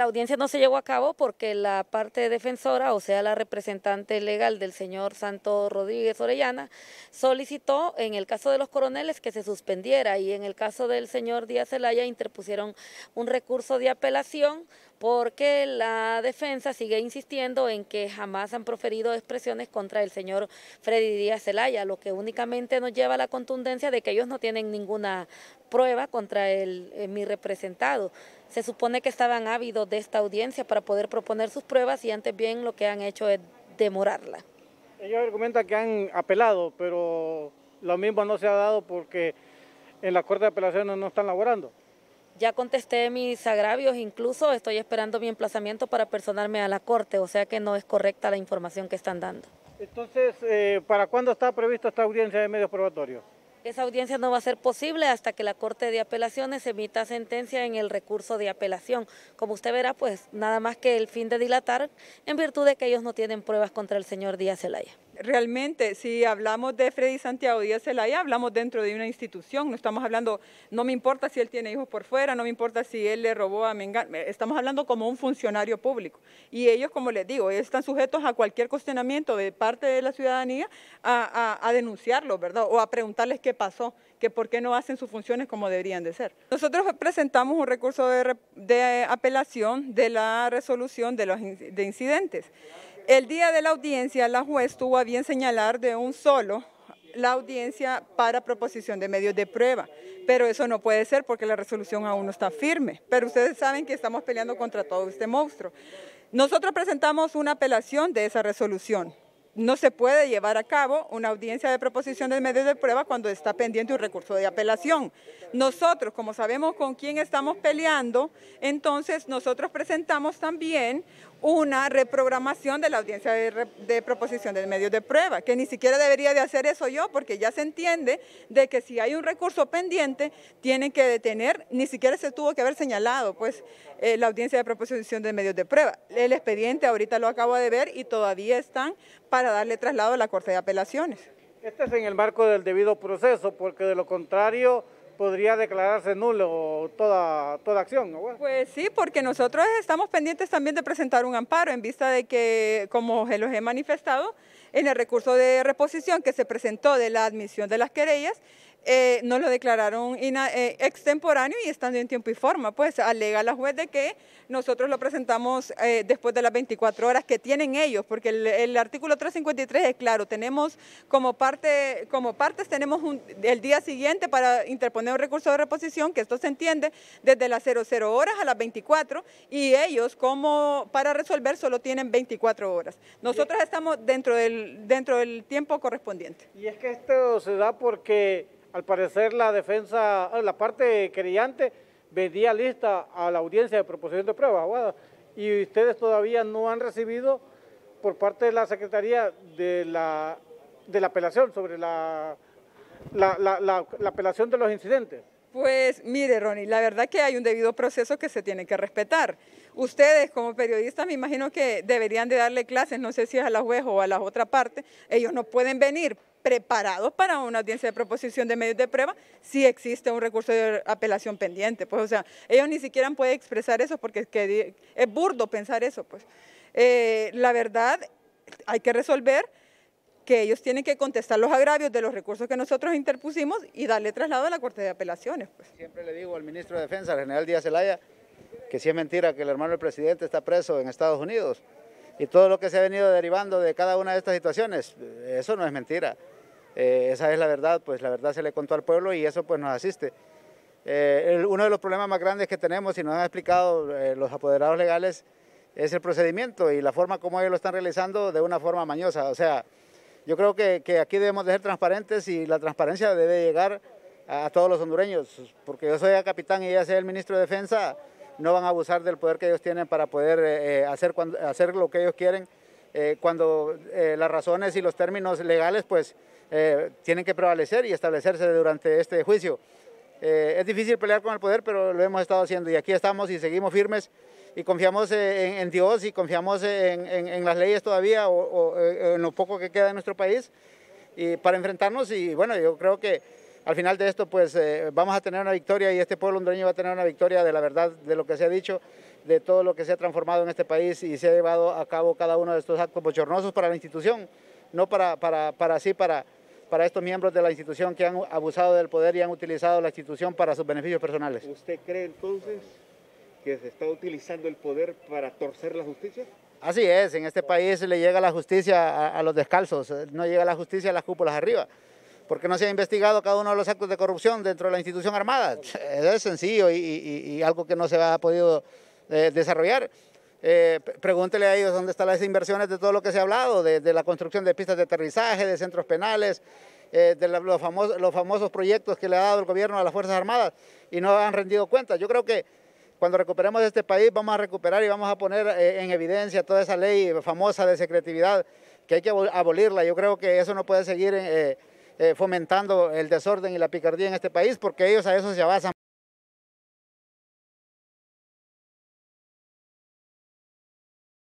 La audiencia no se llevó a cabo porque la parte defensora, o sea, la representante legal del señor Santo Rodríguez Orellana, solicitó en el caso de los coroneles que se suspendiera y en el caso del señor Díaz Zelaya interpusieron un recurso de apelación porque la defensa sigue insistiendo en que jamás han proferido expresiones contra el señor Freddy Díaz Zelaya, lo que únicamente nos lleva a la contundencia de que ellos no tienen ninguna prueba contra el, eh, mi representado. Se supone que estaban ávidos de esta audiencia para poder proponer sus pruebas y antes bien lo que han hecho es demorarla. Ellos argumentan que han apelado, pero lo mismo no se ha dado porque en la Corte de Apelaciones no están laborando. Ya contesté mis agravios, incluso estoy esperando mi emplazamiento para personarme a la Corte, o sea que no es correcta la información que están dando. Entonces, eh, ¿para cuándo está prevista esta audiencia de medios probatorios? Esa audiencia no va a ser posible hasta que la Corte de Apelaciones emita sentencia en el recurso de apelación. Como usted verá, pues nada más que el fin de dilatar en virtud de que ellos no tienen pruebas contra el señor Díaz Zelaya realmente, si hablamos de Freddy Santiago Díaz Zelaya, hablamos dentro de una institución, no estamos hablando, no me importa si él tiene hijos por fuera, no me importa si él le robó a Mengano, eh, estamos hablando como un funcionario público. Y ellos, como les digo, están sujetos a cualquier cuestionamiento de parte de la ciudadanía a, denunciarlo, ¿verdad? O a preguntarles qué pasó, que por qué no hacen sus funciones como deberían de ser. Nosotros presentamos un recurso de, de apelación de la resolución de los de incidentes. El día de la audiencia, la juez tuvo a bien señalar de un solo la audiencia para proposición de medios de prueba, pero eso no puede ser porque la resolución aún no está firme. Pero ustedes saben que estamos peleando contra todo este monstruo. Nosotros presentamos una apelación de esa resolución. No se puede llevar a cabo una audiencia de proposición de medios de prueba cuando está pendiente un recurso de apelación. Nosotros, como sabemos con quién estamos peleando, entonces nosotros presentamos también una reprogramación de la audiencia de, proposición de medios de prueba, que ni siquiera debería de hacer eso yo, porque ya se entiende de que si hay un recurso pendiente, tienen que detener, ni siquiera se tuvo que haber señalado pues eh, la audiencia de proposición de medios de prueba. El expediente ahorita lo acabo de ver y todavía están para darle traslado a la Corte de Apelaciones. Este es en el marco del debido proceso, porque de lo contrario podría declararse nulo toda, toda acción, ¿no? Pues sí, porque nosotros estamos pendientes también de presentar un amparo en vista de que, como se los he manifestado, en el recurso de reposición que se presentó de la admisión de las querellas, eh, no lo declararon eh, extemporáneo y estando en tiempo y forma. Pues alega la juez de que nosotros lo presentamos eh, después de las 24 horas que tienen ellos, porque el, artículo 353 es claro, tenemos como, parte, como partes tenemos el día siguiente para interponer un recurso de reposición, que esto se entiende desde las 00 horas a las 24 y ellos como para resolver solo tienen 24 horas. Nosotros estamos dentro del, dentro del tiempo correspondiente. Y es que esto se da porque al parecer la defensa, ah, la parte querellante vendía lista a la audiencia de proposición de pruebas, abogada, y ustedes todavía no han recibido por parte de la Secretaría de la, de la apelación sobre la, la, apelación de los incidentes. Pues mire, Ronnie, la verdad que hay un debido proceso que se tiene que respetar. Ustedes como periodistas me imagino que deberían de darle clases, no sé si es a la juez o a la otra parte, ellos no pueden venir preparados para una audiencia de proposición de medios de prueba si existe un recurso de apelación pendiente. Pues, o sea, ellos ni siquiera pueden expresar eso porque es, burdo pensar eso. Pues. Eh, la verdad, hay que resolver que ellos tienen que contestar los agravios de los recursos que nosotros interpusimos y darle traslado a la Corte de Apelaciones. Pues. Siempre le digo al ministro de Defensa, al general Díaz Zelaya, que si es mentira que el hermano del presidente está preso en Estados Unidos y todo lo que se ha venido derivando de cada una de estas situaciones, eso no es mentira. Eh, esa es la verdad, pues la verdad se le contó al pueblo y eso pues nos asiste. Eh, uno de los problemas más grandes que tenemos y nos han explicado eh, los apoderados legales es el procedimiento y la forma como ellos lo están realizando de una forma mañosa. O sea, yo creo que, que aquí debemos de ser transparentes y la transparencia debe llegar a, todos los hondureños, porque yo soy el capitán y ya sea el ministro de Defensa no van a abusar del poder que ellos tienen para poder eh, eh, hacer, hacer lo que ellos quieren, eh, cuando las razones y los términos legales pues tienen que prevalecer y establecerse durante este juicio. es difícil pelear con el poder, pero lo hemos estado haciendo y aquí estamos y seguimos firmes y confiamos en, Dios y confiamos en, las leyes todavía o, en lo poco que queda en nuestro país y para enfrentarnos y bueno, yo creo que al final de esto pues eh, vamos a tener una victoria y este pueblo hondureño va a tener una victoria de la verdad, de lo que se ha dicho, de todo lo que se ha transformado en este país y se ha llevado a cabo cada uno de estos actos bochornosos para la institución, no para, para, para sí, para, estos miembros de la institución que han abusado del poder y han utilizado la institución para sus beneficios personales. ¿Usted cree entonces que se está utilizando el poder para torcer la justicia? Así es, en este país le llega la justicia a los descalzos, no llega la justicia a las cúpulas arriba porque no se ha investigado cada uno de los actos de corrupción dentro de la institución armada. Es sencillo y, algo que no se ha podido eh, desarrollar. Eh, pregúntele a ellos dónde están las inversiones de todo lo que se ha hablado, de, la construcción de pistas de aterrizaje, de centros penales, eh, de los, famosos, proyectos que le ha dado el gobierno a las Fuerzas Armadas y no han rendido cuenta. Yo creo que cuando recuperemos este país vamos a recuperar y vamos a poner en evidencia toda esa ley famosa de secretividad que hay que abolirla. Yo creo que eso no puede seguir eh, fomentando el desorden y la picardía en este país, porque ellos a eso se basan.